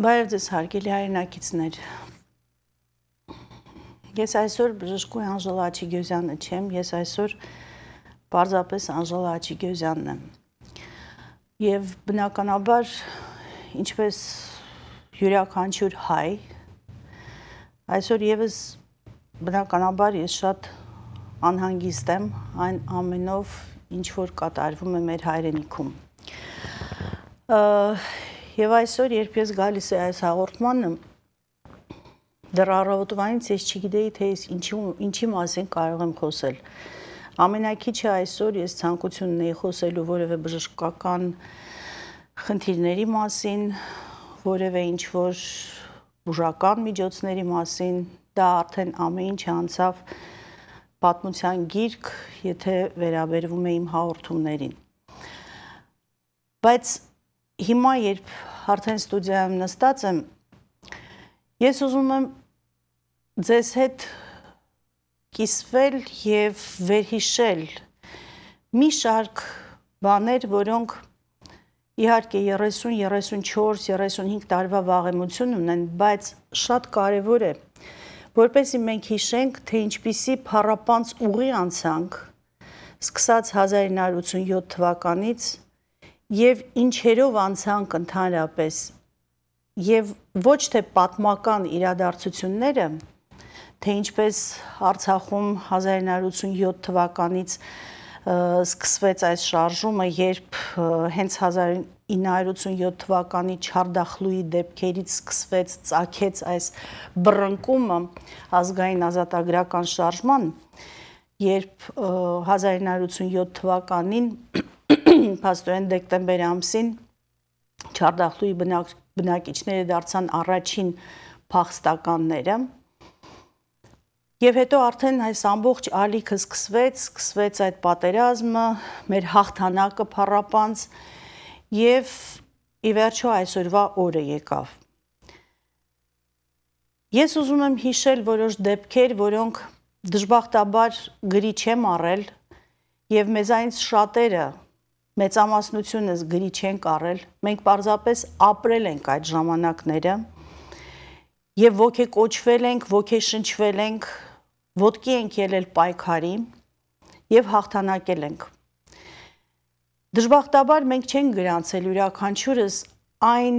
Բարև ձեզ հարգելի հայրենակիցներ։ Ես այսօր բժշկուհի Անժելա Աչիգյոզյանը չեմ, ես այսօր պարզապես Անժելա Աչիգյոզյանն եմ։ Եվ բնականաբար ինչպես յուրաքանչյուր հայ, այսօր եւս բնականաբար ես շատ անհանգիստ եմ այն ամենով, ինչ որ կատարվում է մեր հայրենիքում։ Ա, Եվ այսօր, երբ ես գալիս եմ այս հաղորդմանը, դեռ առավոտվանից ես չգիտեի, թե ես ինչի ինչի մասին կարող եմ խոսել։ Ամենակիչը այսօր ես ցանկություն ունեի խոսելու որևէ բժշկական խնդիրների մասին, որևէ ինչ-որ բուժական միջոցների մասին, դա արդեն ամեն ինչ անցավ պատմության գիրք, եթե վերաբերվում է իմ հաղորդումներին։ Բայց հիմա երբ արդեն ստուդիայում նստած եմ, ես ուզում եմ ձեզ հետ կիսվել եւ վերհիշել մի շարք բաներ, որոնք իհարկե 30, 34, 35 տարվա վաղեմություն ունեն, բայց շատ կարեւոր է, որպեսզի մենք հիշենք, թե ինչպիսի փառապանց ուղի անցանք, սկսած 1987 թվականից եւ ինչերով անցանք ընդհանրապես եւ ոչ թե պատմական իրադարձությունները թե ինչպես Արցախում 1987 թվականից սկսվեց այս շարժումը, երբ հենց 1987 թվականի Չարդախլուի դեպքերից սկսվեց ծագեց այս բռնկումը ազգային ազատագրական շարժման, երբ 1987 թվականին փաստորեն դեկտեմբեր ամսին Չարդախտուի բնակ, բնակիչները դարձան առաջին փախստականները, Եվ հետո արդեն այս ամբողջ ալիքը սկսվեց, սկսվեց այդ պատերազմը, մեր հաղթանակը փառապանց եւ ի վերջո այսօրվա օրը եկավ։ Ես ուզում եմ հիշել որոշ դեպքեր, որոնք դժբախտաբար գրի չեմ առել եւ մեզանից շատերը մեծամասնությունը գրի չեն կարել։ Մենք պարզապես ապրել ենք այդ ժամանակները եւ ոգե կոչվել ենք, ոգե շնչվել ենք, ոտքի ենք ելել պայքարի եւ հաղթանակել ենք։ Դժբախտաբար մենք չենք գրանցել յուրաքանչյուրս այն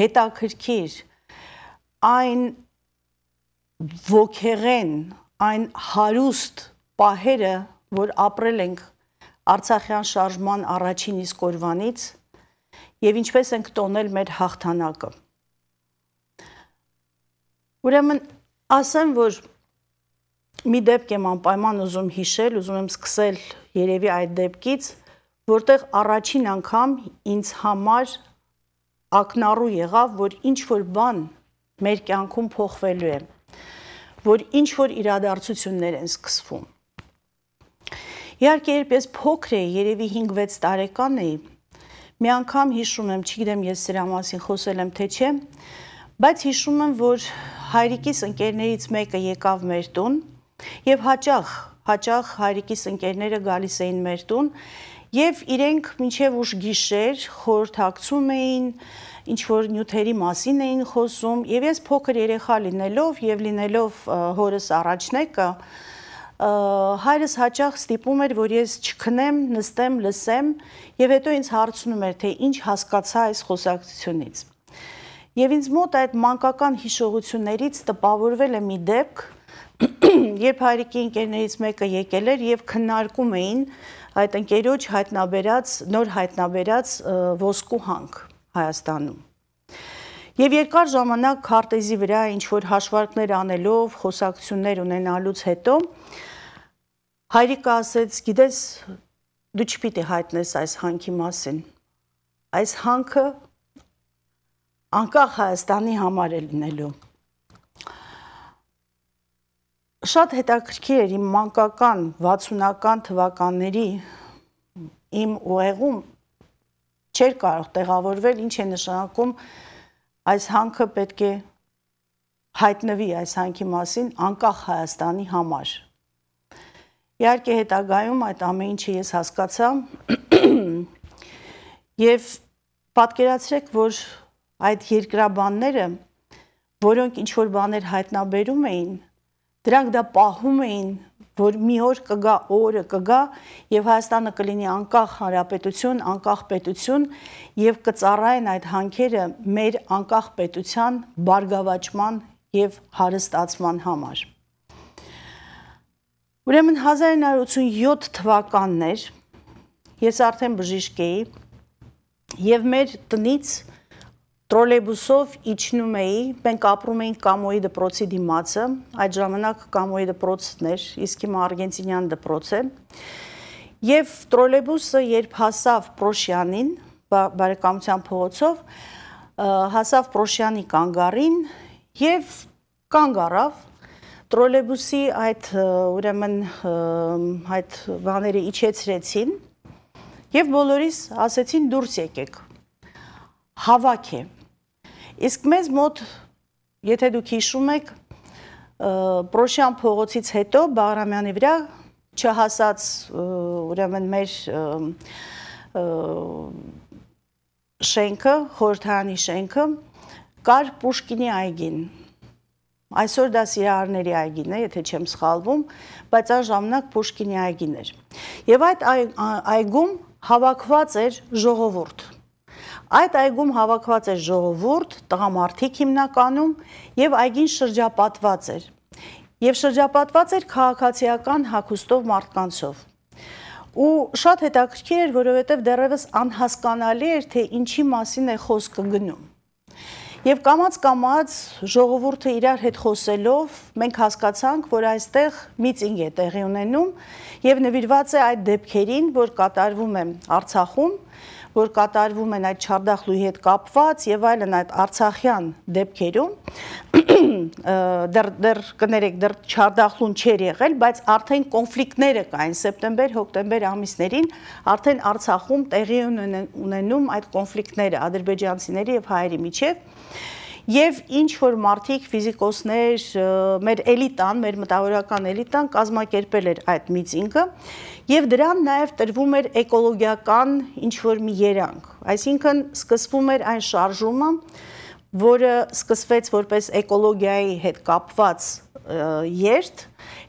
հետաքրքիր, այն ոգեղեն, այն հարուստ պահերը, որ ապրել ենք Արցախյան շարժման առաջին իսկ օրվանից եւ ինչպես ենք տոնել մեր հաղթանակը։ Ուրեմն ասեմ, որ մի դեպք եմ անպայման ուզում հիշել, ուզում եմ սկսել երևի այդ դեպքից, որտեղ առաջին անգամ ինձ համար ակնառու եղավ, որ ինչ որ բան մեր կյանքում փոխվելու է, որ ինչ որ իրադարձություններ են սկսվում։ Իհարկե, երբ ես փոքր էի, երևի 5-6 տարեկան էի, մի անգամ հիշում եմ, չգիտեմ ես սրա մասին խոսել եմ թե չէ, բայց հիշում եմ, որ հայրիկիս ընկերներից մեկը եկավ մեր տուն եւ հաճախ հաճախ հայրիկիս ընկերները գալիս էին մեր տուն եւ իրենք մինչեւ ուշ գիշեր խորհրդակցում էին ինչ որ նյութերի մասին էին խոսում եւ ես փոքր երեխա լինելով եւ լինելով հորս առաջնեկը հայրս հաճախ ստիպում էր, որ ես չքնեմ, նստեմ, լսեմ եւ հետո ինձ հարցնում էր, թե ինչ հասկացա այս խոսակցությունից։ Եվ ինձ մոտ այդ մանկական հիշողություններից տպավորվել է մի դեպք, երբ հայրիկի ընկերներից մեկը եկել էր եւ քննարկում էին այդ ընկերոջ հայտնաբերած նոր հայտնաբերած ոսկու հանք Հայաստանում։ Եվ երկար ժամանակ քարտեզի վրա ինչ որ հաշվարկներ անելով, խոսակցություններ ունենալուց հետո Հայրիկը ասեց, գիտես, դու չպիտի հայտնես այս հանքի մասին։ Այս հանքը անկախ Հայաստանի համար է լինելու։ Շատ հետաքրքիր էր իմ մանկական 60-ական թվականների իմ ուղեղում չէր կարող տեղավորվել ինչ է նշանակում այս հանքը պետք է հայտնվի այս հանքի մասին անկախ Հայաստանի համար։ Իհարկե հետագայում այդ ամեն ինչը ես հասկացա եւ պատկերացրեք, որ այդ երկրաբանները, որոնք ինչ որ բաներ հայտնաբերում էին, դրանք դա պահում էին, որ մի օր կգա օրը կգա եւ Հայաստանը կլինի անկախ հանրապետություն, անկախ պետություն եւ կծառայեն այդ հանքերը մեր անկախ պետության բարգավաճման եւ հարստացման համար։ Ուրեմն 1987 թվականն էր։ Ես արդեն բժիշկ էի եւ մեր տնից տրոլեյբուսով իջնում էի, մենք ապրում էինք Կամոյի դպրոցի դիմացը, այդ ժամանակ Կամոյի դպրոցն էր, իսկ հիմա Արգենտինյան դպրոց է։ Եվ տրոլեյբուսը երբ հասավ Պրոշյանին, բա, բարեկամության փողոցով, հասավ Պրոշյանի կանգարին եւ կանգ առավ տրոլեյբուսի այդ ուրեմն այդ բաները իջեցրեցին եւ բոլորիս ասեցին դուրս եկեք հավաք է իսկ մեզ մոտ եթե դուք հիշում եք Պրոշյան փողոցից հետո Բաղրամյանի վրա չհասած ուրեմն մեր շենքը, խորհրդարանի շենքը կար Պուշկինի այգին։ Այսօր դա Սիրահարների այգին է, եթե չեմ սխալվում, բայց այն ժամանակ Պուշկինի այգին էր։ Եվ այդ այգում հավաքված էր ժողովուրդ։ Այդ այգում հավաքված էր ժողովուրդ, տղամարդիկ հիմնականում եւ այգին շրջապատված էր։ Եվ շրջապատված էր քաղաքացիական հակոստով մարդկանցով։ Ու շատ հետաքրքիր էր, որովհետև դեռևս անհասկանալի էր, թե ինչի մասին է խոսքը գնում Եվ կամած-կամած ժողովուրդը իրար հետ խոսելով մենք հասկացանք, որ այստեղ միտինգ է տեղի ունենում եւ նվիրված է այդ դեպքերին, որ կատարվում է Արցախում որ կատարվում են այդ չարդախլուի հետ կապված եւ այլն այդ արցախյան դեպքերում դեռ դեռ կներեք դեռ չարդախլուն չեր եղել, բայց արդեն կոնֆլիկտները կային սեպտեմբեր-հոկտեմբեր ամիսներին, արդեն Արցախում տեղի ունենում այդ կոնֆլիկտները ադրբեջանցիների եւ հայերի միջեւ եւ ինչ որ մարդիկ ֆիզիկոսներ մեր էլիտան, մեր մտավորական էլիտան կազմակերպել էր այդ միտինգը եւ դրան նաեւ տրվում էր էկոլոգիական ինչ որ մի երանգ։ Այսինքն սկսվում էր այն շարժումը, որը սկսվեց որպես էկոլոգիայի հետ կապված երթ,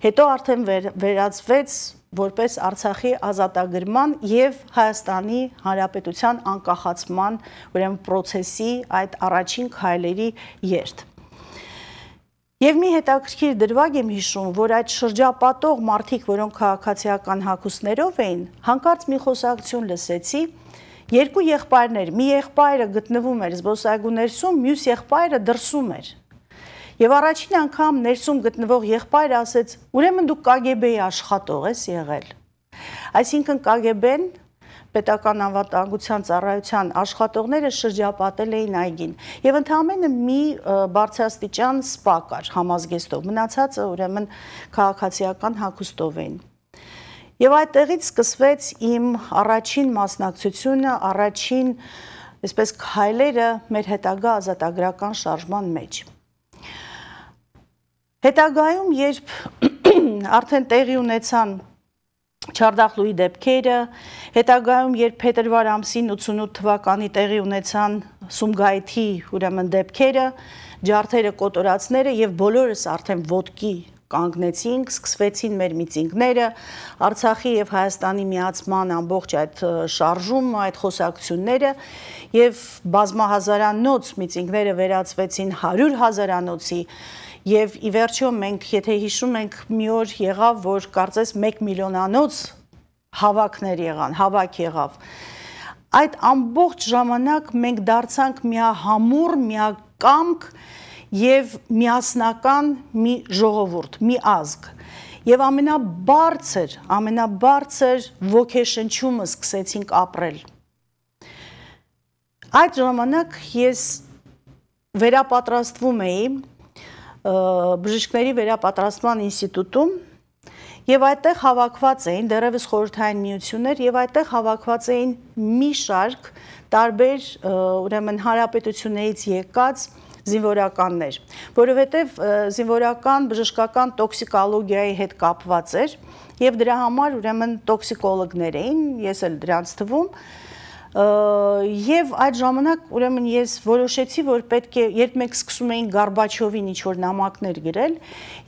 հետո արդեն վեր, վերածվեց որպես Արցախի ազատագրման եւ Հայաստանի Հանրապետության անկախացման ուրեմն process-ի այդ առաջին քայլերի երթ։ Եվ մի հետաքրքիր դրվագ եմ հիշում, որ այդ շրջապատող մարդիկ, որոնք քաղաքացիական հակուսներով էին, հանկարծ մի խոսակցություն լսեցի, երկու եղբայրներ, մի եղբայրը գտնվում էր զբոսայգու ներսում, մյուս եղբայրը դրսում էր եւ առաջին անգամ ներսում գտնվող եղբայրը ասեց. «Ուրեմն դու KGB-ի աշխատող ես եղել»։ Այսինքն KGB-ն պետական անվտանգության ծառայության աշխատողները շրջապատել էին այգին եւ ընդամենը մի բարձրաստիճան սպա կար համազգեստով մնացածը ուրեմն քաղաքացիական հագուստով էին եւ այդտեղից սկսվեց իմ առաջին մասնակցությունը առաջին այսպես քայլերը մեր հետագա ազատագրական շարժման մեջ Հետագայում, երբ արդեն տեղի ունեցան Չարդախլուի դեպքերը, հետագայում, երբ փետրվար ամսին 88 թվականի տեղի ունեցան Սումգայիթի ուրեմն դեպքերը, ջարդերը կոտորածները եւ բոլորս արդեն ոդկի կանգնեցինք, սկսվեցին մեր միտինգները, Արցախի եւ Հայաստանի միացման ամբողջ այդ շարժումը, այդ խոսակցությունները եւ բազմահազարանոց միտինգները վերածվեցին 100 հազարանոցի եւ ի վերջո մենք եթե հիշում ենք մի օր եղավ որ կարծես 1 միլիոնանոց հավաքներ եղան հավաք եղավ այդ ամբողջ ժամանակ մենք դարձանք միա համուր միա կամք եւ միասնական մի ժողովուրդ մի ազգ եւ ամենաբարձր ամենաբարձր ոգեշնչումը սկսեցինք ապրել այդ ժամանակ ես վերապատրաստվում էի բժիշկների վերապատրաստման ինստիտուտում եւ այդտեղ հավաքված էին դերևս խորհրդային միություններ եւ այդտեղ հավաքված էին մի շարք տարբեր ուրեմն հարաբերություններից եկած զինվորականներ, որովհետև զինվորական բժշկական տոքսիկոլոգիայի հետ կապված էր եւ դրա համար ուրեմն տոքսիկոլոգներ էին, ես էլ դրանց թվում եւ այդ ժամանակ ուրեմն ես որոշեցի որ պետք է երբ մենք սկսում էինք Գարբաչովին ինչ որ նամակներ գրել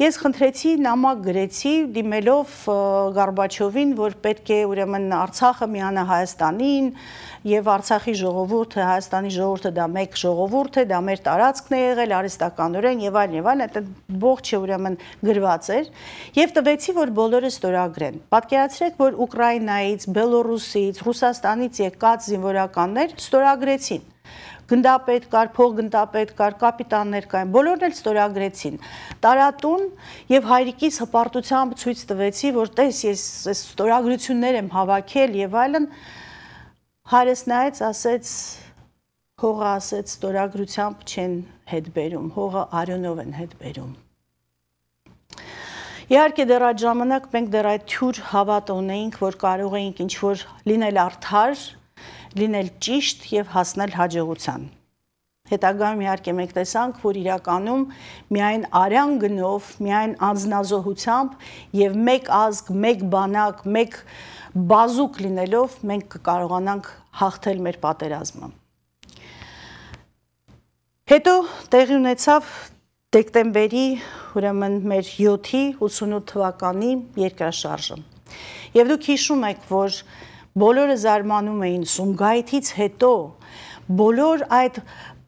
ես խնդրեցի նամակ գրեցի դիմելով Գարբաչովին որ պետք է ուրեմն Արցախը միանա Հայաստանին եւ Արցախի ժողովուրդը, Հայաստանի ժողովուրդը դա մեկ ժողովուրդ է, դա մեր տարածքն է եղել արիստականորեն եւ այլն եւ այլն, այդ ողջը ուրեմն գրված էր եւ տվեցի, որ բոլորը ստորագրեն։ Պատկերացրեք, որ Ուկրաինայից, Բելոռուսից, Ռուսաստանից եկած զինվորականներ ստորագրեցին գնդապետ կար, փոխգնդապետ կար, կապիտաններ կային, բոլորն էլ ստորագրեցին։ Տարատուն եւ հայրիկից հպարտությամբ ցույց տվեցի, որ տես ես այս ստորագրություններ եմ հավաքել եւ այլն, այլ Հարես նայեց, ասեց հողը ասեց ստորագրությամբ չեն հետ բերում, հողը արյունով են հետ բերում։ Իհարկե դեռ այդ ժամանակ մենք դեռ այդ թյուր հավատ ունեինք, որ կարող էինք ինչ-որ լինել արդար, լինել ճիշտ եւ հասնել հաջողության։ Հետագայում իհարկե մենք տեսանք, որ իրականում միայն արյան գնով, միայն անznազողությամբ եւ մեկ ազգ, մեկ բանակ, մեկ բազուկ լինելով մենք կկարողանանք հաղթել մեր պատերազմը։ Հետո տեղի ունեցավ դեկտեմբերի ուրեմն մեր 7-ի 88 թվականի երկրաշարժը։ Եվ դուք հիշում եք, որ բոլորը զարմանում էին Սումգայիթից հետո բոլոր այդ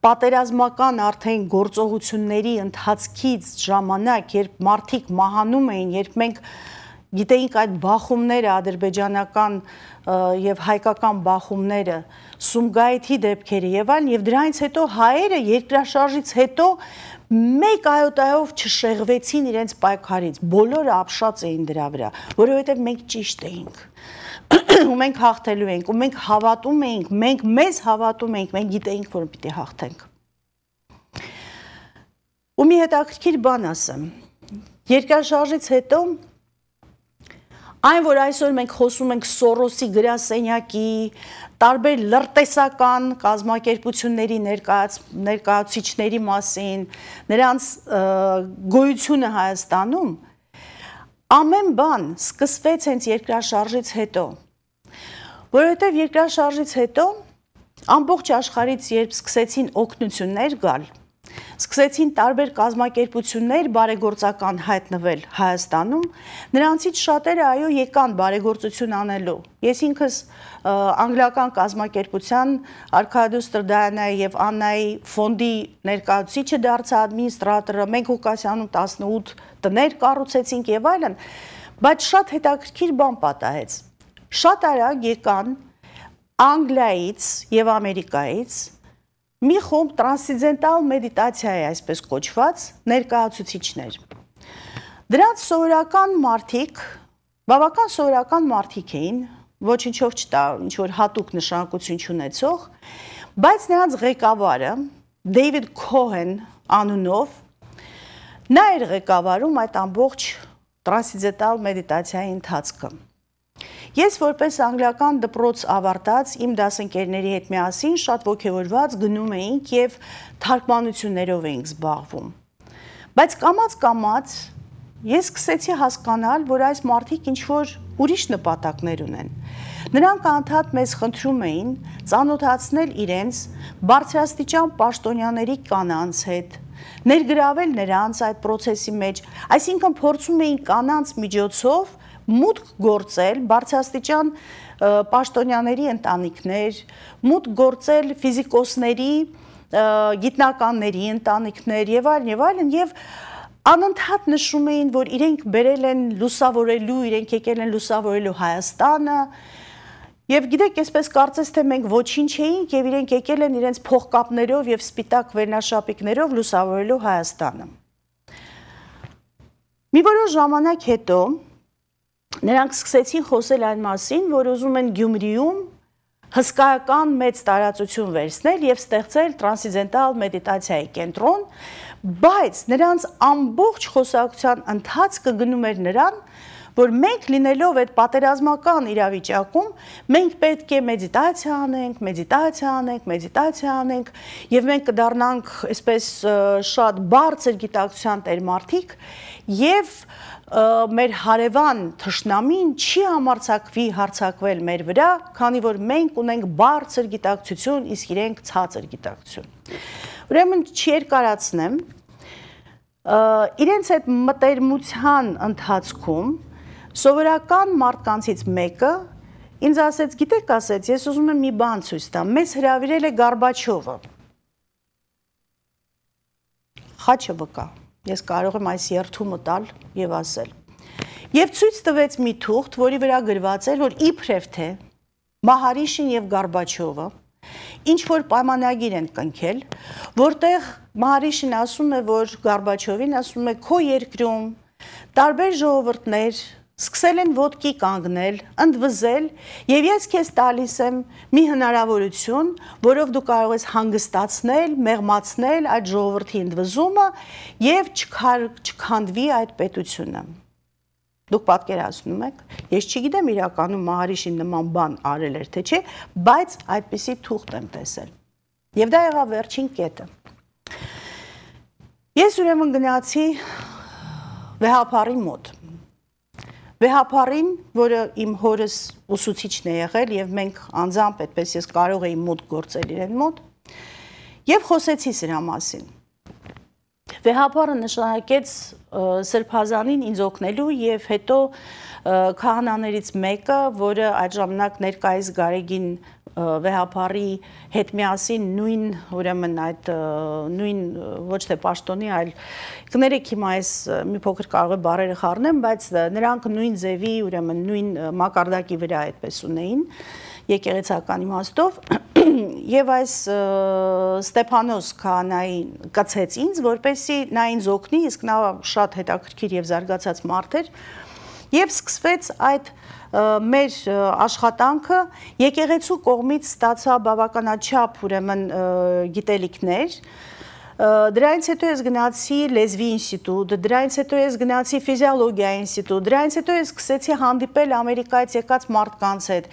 պատերազմական արդեն գործողությունների ընթացքից ժամանակ, երբ մարդիկ մահանում էին, երբ մենք գիտեինք այդ բախումները, ադրբեջանական և հայկական բախումները, Սումգայիթի դեպքերը և այլն, և դրանից հետո հայերը երկրաշարժից հետո մեկ այոտայով չշեղվեցին իրենց պայքարից, բոլորը ապշած էին դրա վրա, որովհետև մենք ճիշտ էինք, ու մենք հաղթելու էինք, ու մենք հավատում էինք, մենք մեզ հավատում էինք, մենք գիտեինք, որ պիտի հաղթենք։ Ու մի հետաքրքիր բան ասեմ, երկրաշարժից հետո Այն, որ այսօր մենք խոսում ենք Սորոսի գրասենյակի, տարբեր լրտեսական կազմակերպությունների ներկայաց, ներկայացիչների մասին, նրանց գոյությունը Հայաստանում, ամեն բան սկսվեց հենց երկրաշարժից հետո։ Որովհետև երկրաշարժից հետո ամբողջ աշխարից երբ սկսեցին օգնություններ գալ, Սկսեցին տարբեր կազմակերպություններ բարեգործական հայտնվել Հայաստանում, նրանցից շատերը այո եկան բարեգործություն անելու։ Ես ինքս անգլիական կազմակերպության Արքադոս Տրդայանայի եւ Աննայի ֆոնդի ներկայացուցիչը դարձա ադմինիստրատորը, մենք Հուկասյանում 18 տներ կառուցեցինք եւ այլն, բայց շատ հետաքրքիր բան պատահեց։ Շատ արագ եկան Անգլիայից եւ Ամերիկայից մի խումբ տրանսցենդենտալ մեդիտացիա է այսպես կոչված ներկայացուցիչներ։ Դրանց սովորական մարդիկ, բավական սովորական մարդիկ էին, ոչինչով չտա, ինչ որ հատուկ նշանակություն չունեցող, բայց նրանց ղեկավարը Դեյվիդ Քոհեն անունով նա էր ղեկավարում այդ ամբողջ տրանսիդենտալ մեդիտացիայի ընթացքը։ Ես որպես անգլիական դպրոց ավարտած իմ դասընկերների հետ միասին շատ ողջորված գնում էինք եւ թարգմանություններով էինք զբաղվում։ Բայց կամած-կամած ես սկսեցի հասկանալ, որ այս մարդիկ ինչ որ ուրիշ նպատակներ ունեն։ Նրանք անդադ մեզ խնդրում էին ծանոթացնել իրենց բարձրաստիճան պաշտոնյաների կանանց հետ, ներգրավել նրանց այդ process-ի մեջ, այսինքն փորձում էին կանանց միջոցով մուտք գործել բարձրաստիճան պաշտոնյաների ընտանիքներ, մուտք գործել ֆիզիկոսների, գիտնականների ընտանիքներ եւ այլն եւ այլն եւ անընդհատ նշում էին, որ իրենք բերել են լուսավորելու, իրենք եկել են լուսավորելու Հայաստանը, Եվ գիտեք, այսպես կարծես թե մենք ոչինչ էինք եւ իրենք եկել են իրենց փողկապներով եւ սպիտակ վերնաշապիկներով լուսավորելու Հայաստանը։ Մի որոշ ժամանակ հետո նրանք սկսեցին խոսել այն մասին, որ ուզում են Գյումրիում հսկայական մեծ տարածություն վերցնել եւ ստեղծել տրանսիդենտալ մեդիտացիայի կենտրոն, բայց նրանց ամբողջ խոսակցության ընթացքը գնում էր նրան, որ մենք լինելով այդ պատերազմական իրավիճակում մենք պետք է մեդիտացիա անենք, մեդիտացիա անենք, մեդիտացիա անենք եւ մենք կդառնանք այսպես շատ բարձր գիտակցության տեր մարդիկ եւ մեր հարևան թշնամին չի համարցակվի հարցակվել մեր վրա, քանի որ մենք ունենք բարձր գիտակցություն, իսկ իրենք ցածր գիտակցություն։ Ուրեմն չերկարացնեմ, իրենց այդ մտերմության ընթացքում Սովորական մարդկանցից մեկը ինձ ասեց, գիտեք, ասեց, ես ուզում եմ մի բան ցույց տամ, մեզ հրավիրել է Գարբաչովը։ Խաչը վկա։ Ես կարող եմ այս երթումը տալ եւ ասել։ Եվ ցույց տվեց մի թուղթ, որի վրա գրված էր, որ իբրև թե Մահարիշին եւ Գարբաչովը ինչ որ պայմանագիր են կնքել, որտեղ Մահարիշին ասում է, որ Գարբաչովին ասում է քո երկրում տարբեր ժողովուրդներ Սկսել են ոդկի կանգնել, ընդվզել, եւ ես քեզ տալիս եմ մի հնարավորություն, որով դու կարող ես հանգստացնել, մեղմացնել այդ ժողովրդի ընդվզումը եւ չքար չքանդվի այդ պետությունը։ Դուք պատկերացնում եք, ես չգիտեմ իրականում Մահարիշի նման բան արել էր թե չէ, բայց այդպիսի թուղթ եմ տեսել։ Եվ դա եղավ վերջին կետը։ Ես ուրեմն գնացի վեհապարի մոտ Վեհապարին, որը իմ հորս ուսուցիչն է եղել եւ մենք անձամբ այդպես ես կարող էի մոտ գործել իրեն մոտ եւ խոսեցի սրա մասին։ Վեհապարը նշանակեց Սրբազանին ինձ օգնելու եւ հետո քահանաներից մեկը, որը այդ ժամանակ ներկայիս Գարեգին վեհապարի հետ միասին նույն ուրեմն այդ նույն ոչ թե պաշտոնի, այլ կներեք հիմա այս մի փոքր կարող է բարերը խառնեմ, բայց նրանք նույն ձևի, ուրեմն նույն մակարդակի վրա այդպես ունեին եկեղեցական իմաստով եւ այս Ստեփանոս քահանային կցեց ինձ, որպեսի նա ինձ օգնի, իսկ նա շատ հետաքրքիր եւ զարգացած մարդ էր։ Եվ սկսվեց այդ և մեր աշխատանքը եկեղեցու կողմից ստացա բավականաչափ ուրեմն գիտելիքներ դրանից հետո ես գնացի լեզվի ինստիտուտ, դրանից հետո ես գնացի ֆիզիոլոգիա ինստիտուտ, դրանից հետո ես սկսեցի հանդիպել Ամերիկայից եկած մարդկանց հետ։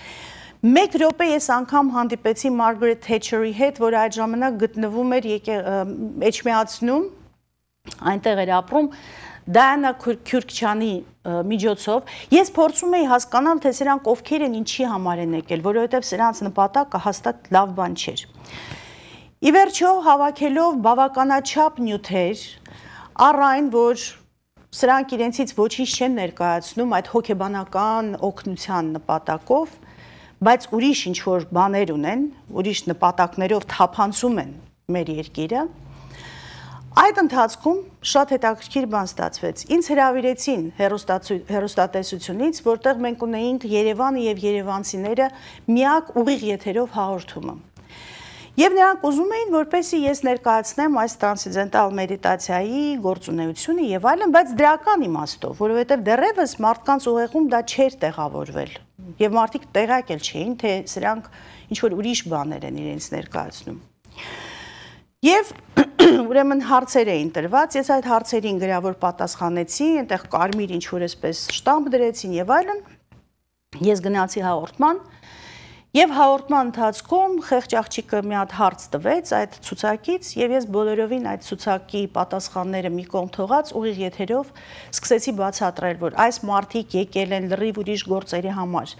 Մեկ րոպե ես անգամ հանդիպեցի Մարգարետ Թեչերի հետ, որ այդ ժամանակ գտնվում էր Էջմիածնում, այնտեղ էր ապրում Դայանա Քյուրքչյանի միջոցով ես փորձում էի հասկանալ, թե սրանք ովքեր են ինչի համար են եկել, որովհետև սրանց նպատակը հաստատ լավ բան չէր։ Ի վերջո հավաքելով բավականաչափ նյութեր, առ այն, որ սրանք իրենցից ոչինչ չեն ներկայացնում այդ հոգեբանական օգնության նպատակով, բայց ուրիշ ինչ որ բաներ ունեն, ուրիշ նպատակներով թափանցում են մեր երկիրը, Այդ ընթացքում շատ հետաքրքիր բան ստացվեց։ Ինձ հրավիրեցին հերոստատեսությունից, որտեղ մենք ունեինք Երևանը եւ Երևանցիները միակ ուղիղ եթերով հաղորդումը։ Եվ նրանք ուզում էին, որպեսի ես ներկայացնեմ այս տրանսիդենտալ մեդիտացիայի գործունեությունը եւ այլն, բայց դրական իմաստով, որովհետեւ դեռևս մարդկանց ուղեղում դա չէր տեղավորվել։ Եվ մարդիկ տեղակ էլ չէին, թե սրանք ինչ որ ուրիշ բաներ են իրենց ներկայացնում։ Եվ ուրեմն հարցեր էին տրված, ես այդ հարցերին գրավոր պատասխանեցի, այնտեղ կարմիր ինչ որ էսպես շտամպ դրեցին եւ այլն։ Ես գնացի հաղորդման, Եվ հաղորդման ընթացքում խեղճ աղջիկը մի հատ հարց տվեց այդ ցուցակից եւ ես բոլորովին այդ ցուցակի պատասխանները մի կողմ թողած ուղիղ եթերով սկսեցի բացատրել, որ այս մարդիկ եկել են լրիվ ուրիշ գործերի համար։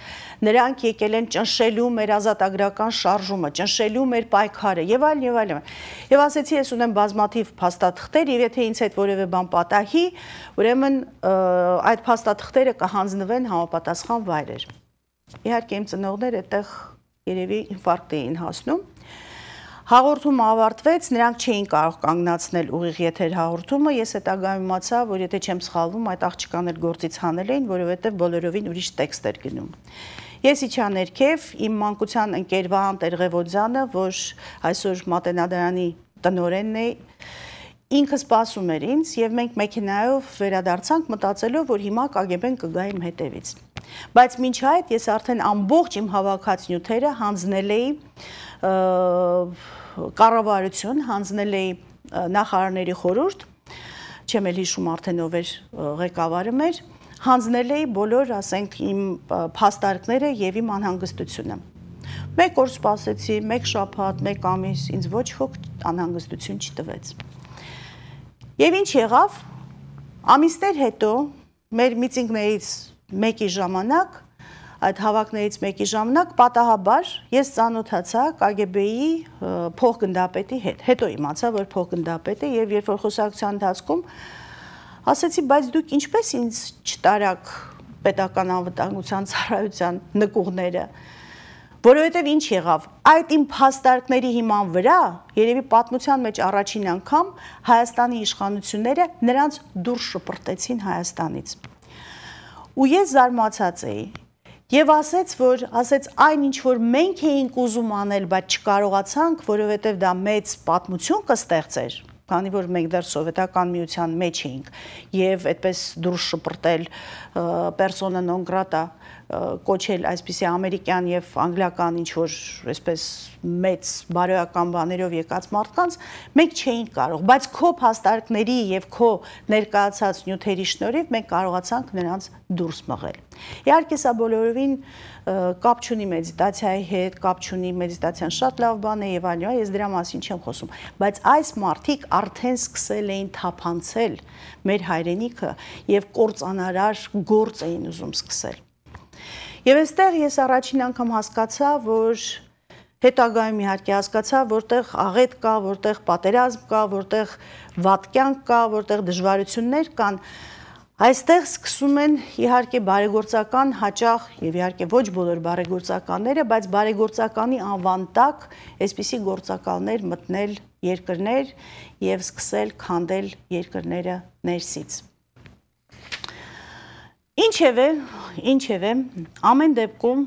Նրանք եկել են ճնշելու մեր ազատագրական շարժումը, ճնշելու մեր պայքարը եւ այլն եւ այլն։ Եվ ասեցի, ես ունեմ բազմաթիվ փաստաթղթեր եւ եթե ինձ այդ որևէ բան պատահի, ուրեմն այդ փաստաթղթերը կհանձնվեն համապատասխան վայրեր։ Իհարկե իմ ծնողները այդտեղ երևի ինֆարկտ էին հասնում։ Հաղորդումը ավարտվեց, նրանք չէին կարող կանգնացնել ուղիղ եթեր հաղորդումը։ Ես հետագայում իմացա, որ եթե չեմ սխալվում, այդ աղջկան էլ գործից հանել էին, որովհետև բոլորովին ուրիշ տեքստ էր գնում։ Ես իջա ներքև իմ մանկության ընկեր Վահան Տերղևոձյանը, որ այսօր Մատենադարանի տնորենն է, ինքը սպասում էր ինձ եւ մենք մեքենայով վերադարձանք մտածելով, որ հիմա կագեբեն կգա իմ հետևից։ Բայց մինչ այդ ես արդեն ամբողջ իմ հավաքած նյութերը հանձնել էի կառավարություն, հանձնել էի նախարարների խորհուրդ, չեմ էլ հիշում արդեն ով էր ղեկավարը մեր, հանձնել էի բոլոր, ասենք, իմ փաստարկները եւ իմ անհանգստությունը։ Մեկ օր սպասեցի, մեկ շաբաթ, մեկ ամիս, ինձ ոչ ոք անհանգստություն չտվեց։ Եվ ինչ եղավ։ Ամիսներ հետո մեր միտինգներից մեկի ժամանակ, այդ հավաքներից մեկի ժամանակ պատահաբար ես ծանոթացա KGB-ի փոխգնդապետի հետ։ Հետո իմացա, որ փոխգնդապետ է եւ երբ որ խոսակցության ընթացքում ասացի, բայց դուք ինչպես ինձ չտարակ պետական անվտանգության ծառայության նկուղները որովհետև ինչ եղավ այդ իմ փաստարկների հիման վրա երևի պատմության մեջ առաջին անգամ Հայաստանի իշխանությունները նրանց դուրս շպրտեցին Հայաստանից ու ես զարմացած էի։ Եվ ասեց, որ ասեց այն ինչ որ մենք էինք ուզում անել, բայց չկարողացանք, որովհետև դա մեծ պատմություն կստեղծեր, քանի որ մենք դեռ սովետական միության մեջ էինք եւ այդպես դուրս շպրտել պերսոնա նոն գրատա կոչել այսպիսի ամերիկյան եւ անգլիական ինչ որ այսպես մեծ բարոյական բաներով եկած մարդկանց մենք չէին կարող, բայց քո հաստարկների եւ քո ներկայացած նյութերի շնորհիվ մենք կարողացանք նրանց դուրս մղել։ Իհարկե սա բոլորովին կապ չունի մեդիտացիայի հետ, կապ չունի մեդիտացիան շատ լավ բան է եւ այլն, ես դրա մասին չեմ խոսում, բայց այս մարդիկ արդեն սկսել էին թափանցել մեր հայրենիքը եւ կործանարար գործ էին ուզում սկսել։ Եվ այստեղ ես առաջին անգամ հասկացա, որ հետագայում իհարկե հասկացա, որտեղ աղետ կա, որտեղ պատերազմ կա, որտեղ վատկյանք կա, որտեղ դժվարություններ կան, Այստեղ սկսում են իհարկե բարեգործական հաճախ եւ իհարկե ոչ բոլոր բարեգործականները, բայց բարեգործականի անվան տակ այսպիսի գործակալներ մտնել երկրներ եւ սկսել քանդել երկրները ներսից։ Ինչևէ, ինչևէ, ամեն դեպքում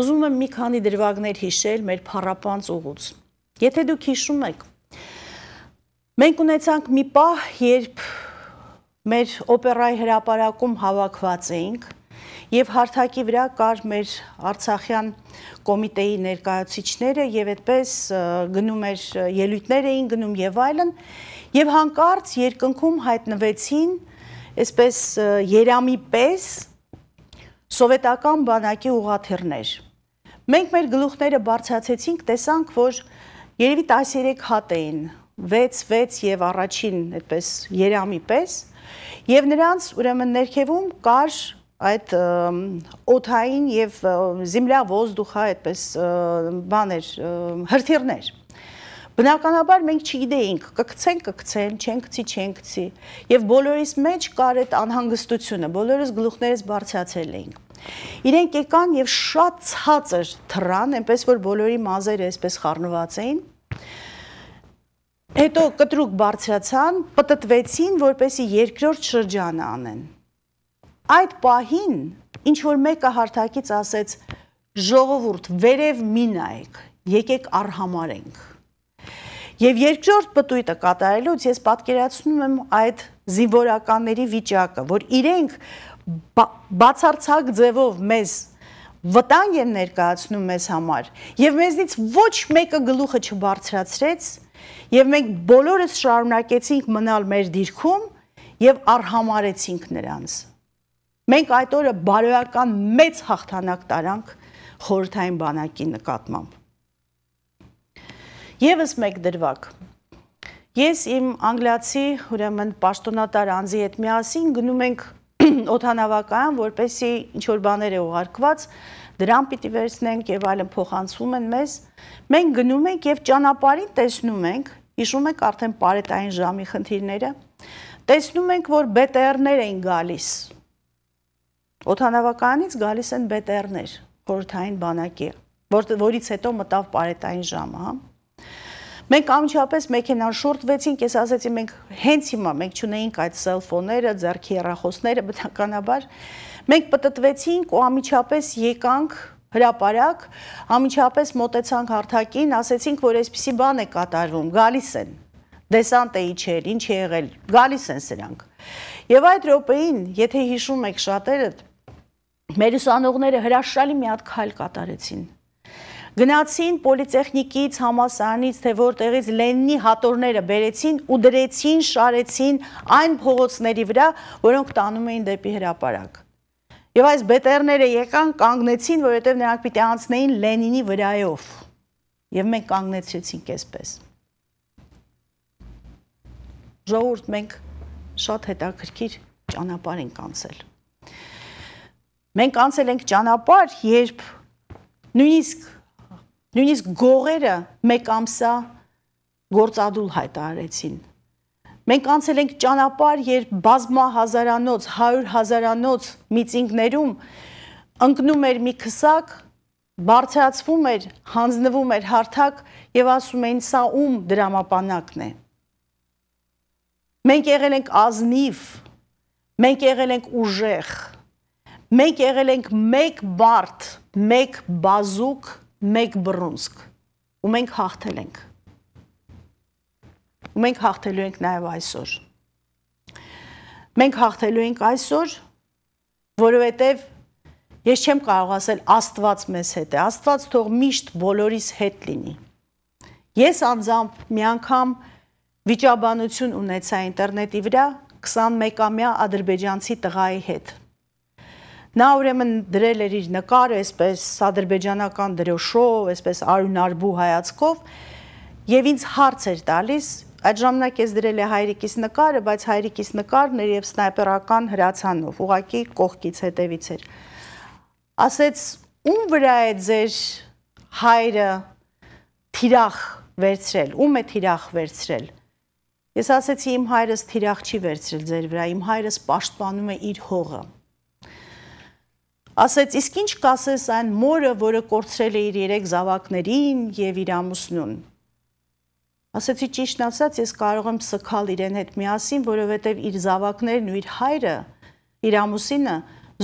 ուզում եմ մի քանի դրվագներ հիշել մեր փառապանց ուղուց։ Եթե դուք հիշում եք, մենք ունեցանք մի պահ, երբ մեր օպերայի հրապարակում հավաքված էինք եւ հարթակի վրա կար մեր Արցախյան կոմիտեի ներկայացիչները եւ այդպես գնում էր ելույթներ էին գնում եւ այլն եւ հանկարծ երկնքում հայտնվեցին այսպես երամի պես սովետական բանակի ուղաթիռներ։ Մենք մեր գլուխները բարձրացեցինք, տեսանք, որ երևի 13 հատ էին, 6-6 եւ առաջին այդպես երամի պես, եւ նրանց ուրեմն ներքևում կար այդ օթային եւ զիմլա ոզդուխա այդպես բաներ, հրթիռներ։ Բնականաբար մենք չգիտեինք, կգցեն, կգցեն, չեն գցի, չեն գցի։ Եվ բոլորիս մեջ կար այդ անհանգստությունը, բոլորս գլուխներս բարձրացել էինք։ Իրենք եկան եւ շատ ցածր թռան, այնպես որ բոլորի մազերը այսպես խառնված էին։ Հետո կտրուկ բարձրացան, պտտվեցին, որպեսի երկրորդ շրջանը անեն։ Այդ պահին ինչ որ մեկը հարթակից ասեց. «Ժողովուրդ, վերև մի նայեք, եկեք արհամարենք»։ Եվ երկրորդ պտույտը կատարելուց ես պատկերացնում եմ այդ զինվորականների վիճակը, որ իրենք բա, բացարձակ ձևով մեզ վտանգ են ներկայացնում մեզ համար եւ մեզնից ոչ մեկը գլուխը չբարձրացրեց եւ մենք բոլորս շարունակեցինք մնալ մեր դիրքում եւ արհամարեցինք նրանց մենք այդ օրը բարոյական մեծ հաղթանակ տարանք խորհրդային բանակի նկատմամբ Եվս մեկ դրվակ։ Ես իմ անգլիացի, ուրեմն պաշտոնատար անձի հետ միասին գնում ենք օթանավական, որպեսի ինչ-որ բաներ է ուղարկված, դրան պիտի վերցնենք եւ այլն փոխանցում են մեզ։ Մենք գնում ենք եւ ճանապարհին տեսնում ենք, հիշում եք արդեն պարետային ժամի խնդիրները։ Տեսնում ենք, որ BTR-ներ են գալիս։ Օթանավականից գալիս են BTR-ներ, խորհրդային բանակի, որ, որից հետո մտավ պարետային ժամը, հա։ Մենք ամչապես մեքենան շորտվեցինք, ես ասեցի մենք հենց հիմա մենք չունեինք այդ սելֆոնները, ձեռքի հեռախոսները, բնականաբար մենք պտտվեցինք ու ամիջապես եկանք հրաապարակ, ամիջապես մտեցանք հարթակին, ասեցինք, որ այսպիսի բան է կատարվում, գալիս են դեսանտ էի չէր, ինչ է եղել, գալիս են սրանք։ Եվ այդ րոպեին, եթե հիշում եք շատերդ, մեր ուսանողները հրաշալի մի հատ քայլ կատարեցին։ Գնացին պոլիտեխնիկից, համասարանից, թե որտեղից Լենինի հատորները բերեցին ու դրեցին, շարեցին այն փողոցների վրա, որոնք տանում էին դեպի հրապարակ։ Եվ այս բետերները եկան, կանգնեցին, որովհետև նրանք պիտի անցնեին Լենինի վրայով։ Եվ մենք կանգնեցրեցինք այսպես։ Ժողովուրդ մենք շատ հետաքրքիր ճանապարհ ենք անցել։ Մենք անցել ենք ճանապարհ, երբ նույնիսկ Նույնիսկ գողերը մեկ ամսա գործադուլ հայտարարեցին։ Մենք անցել ենք ճանապարհ, երբ բազմահազարանոց, 100 հազարանոց միտինգներում ընկնում էր մի քսակ, բարձրացվում էր, հանձնվում էր հարթակ եւ ասում էին՝ «Սա ում դրամապանակն է»։ Մենք եղել ենք ազնիվ, մենք եղել ենք ուժեղ։ Մենք եղել ենք մեկ բարդ, մեկ բազուկ մեկ բռունցք ու մենք հաղթել ենք ու մենք հաղթելու ենք նաև այսօր մենք հաղթելու ենք այսօր որովհետև ես չեմ կարող ասել աստված մեզ հետ է աստված թող միշտ բոլորիս հետ լինի ես անձամբ մի անգամ վիճաբանություն ունեցա ինտերնետի վրա 21-ամյա ադրբեջանցի տղայի հետ Նա ուրեմն դրել էր իր նկարը այսպես ադրբեջանական դրոշով, այսպես արյունարբու հայացքով եւ ինձ հարց էր տալիս, այդ ժամանակ ես դրել է հայրիկիս նկարը, բայց հայրիկիս նկարն էր եւ սնայպերական հրացանով, ուղակի կողքից հետևից էր։ Ասեց, ում վրա է ձեր հայրը թիրախ վերցրել, ում է թիրախ վերցրել։ Ես ասեցի իմ հայրս թիրախ չի վերցրել ձեր վրա, իմ հայրս պաշտպանում է իր հողը ասեց իսկ ինչ կասես այն մորը որը կորցրել է իր երեք զավակներին եւ իր ամուսնուն ասեցի ճիշտն ասած ես կարող եմ սքալ իրեն հետ միասին որովհետեւ իր զավակներն ու իր հայրը իր ամուսինը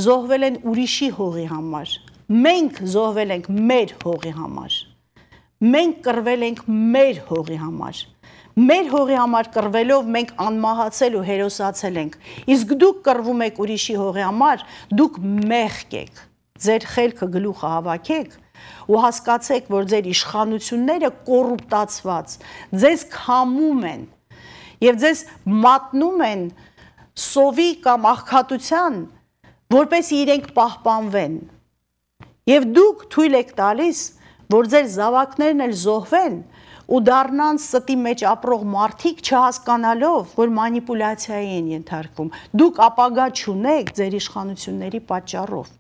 զոհվել են ուրիշի հողի համար մենք զոհվել ենք մեր հողի համար մենք կռվել ենք մեր հողի համար Մեր հողի համար կռվելով մենք անմահացել ու հերոսացել ենք։ Իսկ դուք կռվում եք ուրիշի հողի համար, դուք մեղք եք։ Ձեր խելքը գլուխը հավաքեք ու հասկացեք, որ ձեր իշխանությունները կոռուպտացված, ձեզ քամում են եւ ձեզ մատնում են սովի կամ աղքատության, որպեսի իրենք պահպանվեն։ Եվ դուք թույլ եք տալիս, որ ձեր զավակներն էլ զոհվեն, ու դառնան ստի մեջ ապրող մարդիկ չհասկանալով, որ մանիպուլյացիայի են ենթարկվում։ Դուք ապագա չունեք ձեր իշխանությունների պատճառով։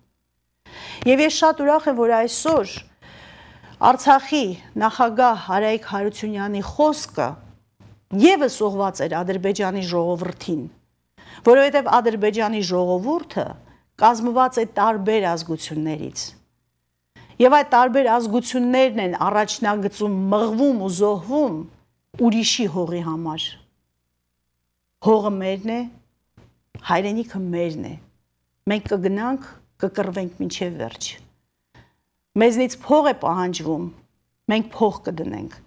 Եվ ես շատ ուրախ եմ, որ այսօր Արցախի նախագահ Հարայիկ Հարությունյանի խոսքը եւս ուղված էր Ադրբեջանի ժողովրդին, որովհետեւ Ադրբեջանի ժողովուրդը կազմված է տարբեր ազգություններից Եվ այդ տարբեր ազգություններն են առաջնագծում մղվում ու զոհվում ուրիշի հողի համար։ Հողը մերն է, հայրենիքը մերն է։ Մենք կգնանք, կկռվենք մինչև վերջ։ Մեզնից փող է պահանջվում, մենք փող կդնենք։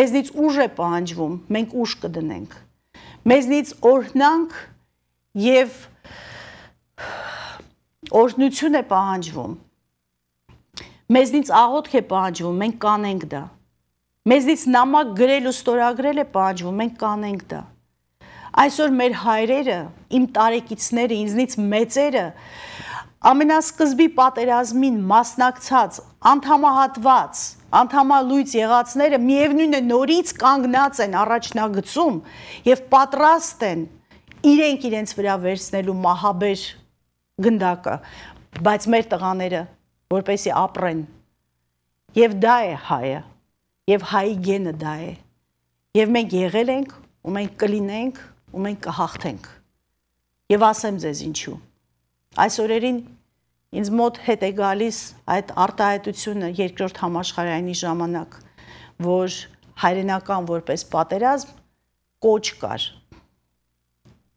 Մեզնից ուժ է պահանջվում, մենք ուժ կդնենք։ Մեզնից օրհնանք եւ օրհնություն է պահանջվում, Մեզնից աղոթք է պահանջվում, մենք կանենք դա։ Մեզնից նամակ գրել ու ստորագրել է պահանջվում, մենք կանենք դա։ Այսօր մեր հայրերը, իմ տարեկիցները, ինձնից մեծերը ամենասկզբի պատերազմին մասնակցած, անդամահատված, անդամալույց եղածները միևնույն է նորից կանգնած են առաջնագծում եւ պատրաստ են իրենք իրենց վրա վերցնելու մահաբեր գնդակը, բայց մեր տղաները որպեսի ապրեն։ Եվ դա է հայը, եւ հայի գենը դա է։ Եվ մենք եղել ենք, ու մենք կլինենք, ու մենք կհաղթենք։ Եվ ասեմ ձեզ ինչու։ Այս օրերին ինձ մոտ հետ է գալիս այդ արտահայտությունը երկրորդ համաշխարհայինի ժամանակ, որ հայրենական որպես պատերազմ կոչ կար։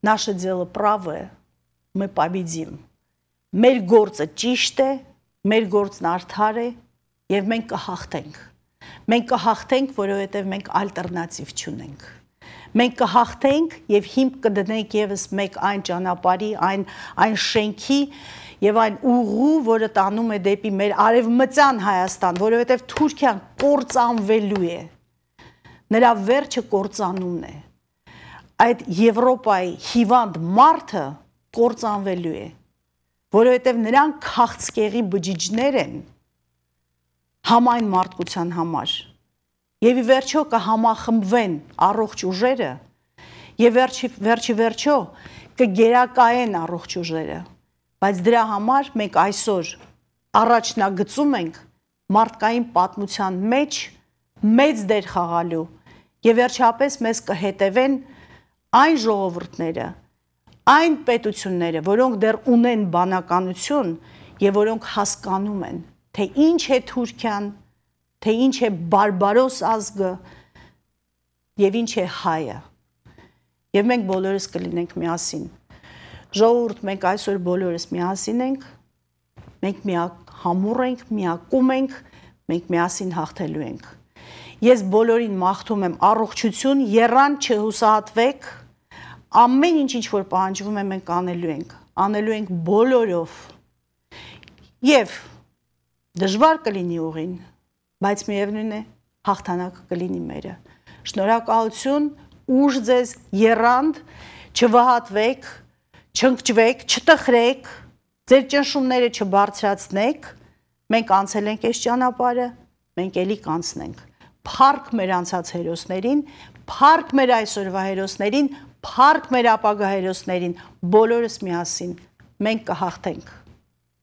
Наше дело правое, мы победим։ Մեր գործը ճիշտ է, մեր գործն արդար է եւ մենք կհաղթենք։ Մենք կհաղթենք, որովհետեւ մենք ալտերնատիվ չունենք։ Մենք կհաղթենք եւ հիմք կդնենք եւս մեկ այն ճանապարհի, այն այն շենքի եւ այն ուղու, որը տանում է դեպի մեր արևմտյան Հայաստան, որովհետեւ Թուրքիան կործանվելու է։ Նրա վերջը կործանումն է։ Այդ Եվրոպայի հիվանդ մարդը կործանվելու է որովհետև նրանք քաղցկեղի բջիջներ են համայն մարդկության համար։ Եվ ի վերջո կհամախմբվեն առողջ ուժերը եւ վերջի վերջի վերջո կգերակայեն առողջ ուժերը։ Բայց դրա համար մենք այսօր առաջնագծում ենք մարդկային պատմության մեջ մեծ դեր խաղալու եւ վերջապես մեզ կհետևեն այն ժողովուրդները, այն պետությունները, որոնք դեռ ունեն բանականություն եւ որոնք հասկանում են, թե ինչ է Թուրքիան, թե ինչ է բարբարոս ազգը եւ ինչ է հայը։ Եվ մենք բոլորս կլինենք միասին։ Ժողովուրդ, մենք այսօր բոլորս միասին ենք։ Մենք միակ համուռ ենք, միակում ենք, մենք միասին հաղթելու ենք։ Ես բոլորին մաղթում եմ առողջություն, երան չհուսահատվեք, ամեն ինչ ինչ որ պահանջվում է մենք անելու ենք, անելու ենք բոլորով։ Եվ դժվար կլինի ուղին, բայց միևնույն է հաղթանակ կլինի մերը։ Շնորհակալություն, ուժ ձեզ, երանդ, չվհատվեք, չընկճվեք, չտխրեք, ձեր ճնշումները չբարձրացնեք։ Մենք անցել ենք այս ճանապարհը, մենք ելի կանցնենք։ Փառք մեր անցած հերոսներին, փառք մեր այսօրվա հերոսներին, Փառք մեր ապագա հերոսներին, բոլորս միասին։ Մենք կհաղթենք։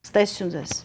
Ստեսյուն ձեզ։